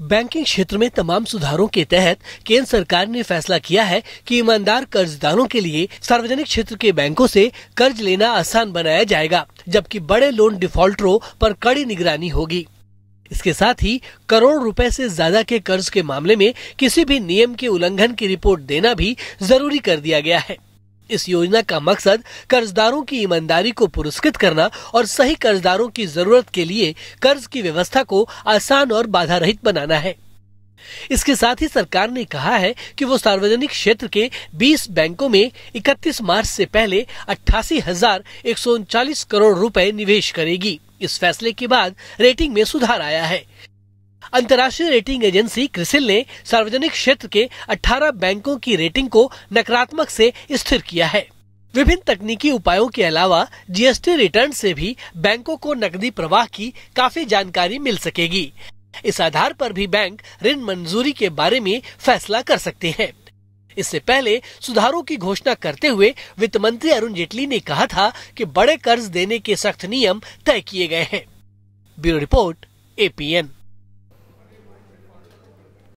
banking क्षेत्र में तमाम सुधारों के तहत केंद्र सरकार ने फैसला किया है कि ईमानदार कर्जदारों के लिए सार्वजनिक क्षेत्र के बैंकों से कर्ज लेना आसान बनाया जाएगा जबकि बड़े लोन डिफॉल्टरों पर कड़ी निगरानी होगी इसके साथ ही करोड़ रुपए से ज्यादा के कर्ज के मामले में किसी भी नियम के उल्लंघन की रिपोर्ट देना भी जरूरी कर दिया गया है इस योजना का मकसद कर्जदारों की ईमानदारी को पुरस्कृत करना और सही कर्जदारों की जरूरत के लिए कर्ज की व्यवस्था को आसान और बाधा रहित बनाना है इसके साथ ही सरकार ने कहा है कि वो सार्वजनिक क्षेत्र के 20 बैंकों में 31 मार्च से पहले अट्ठासी हजार एक करोड़ रुपए निवेश करेगी इस फैसले के बाद रेटिंग में सुधार आया है अंतर्राष्ट्रीय रेटिंग एजेंसी क्रिसिल ने सार्वजनिक क्षेत्र के 18 बैंकों की रेटिंग को नकारात्मक से स्थिर किया है विभिन्न तकनीकी उपायों के अलावा जीएसटी रिटर्न से भी बैंकों को नकदी प्रवाह की काफी जानकारी मिल सकेगी इस आधार पर भी बैंक ऋण मंजूरी के बारे में फैसला कर सकते हैं इससे पहले सुधारों की घोषणा करते हुए वित्त मंत्री अरुण जेटली ने कहा था कि बड़े कर्ज देने के सख्त नियम तय किए गए हैं ब्यूरो रिपोर्ट एपीएन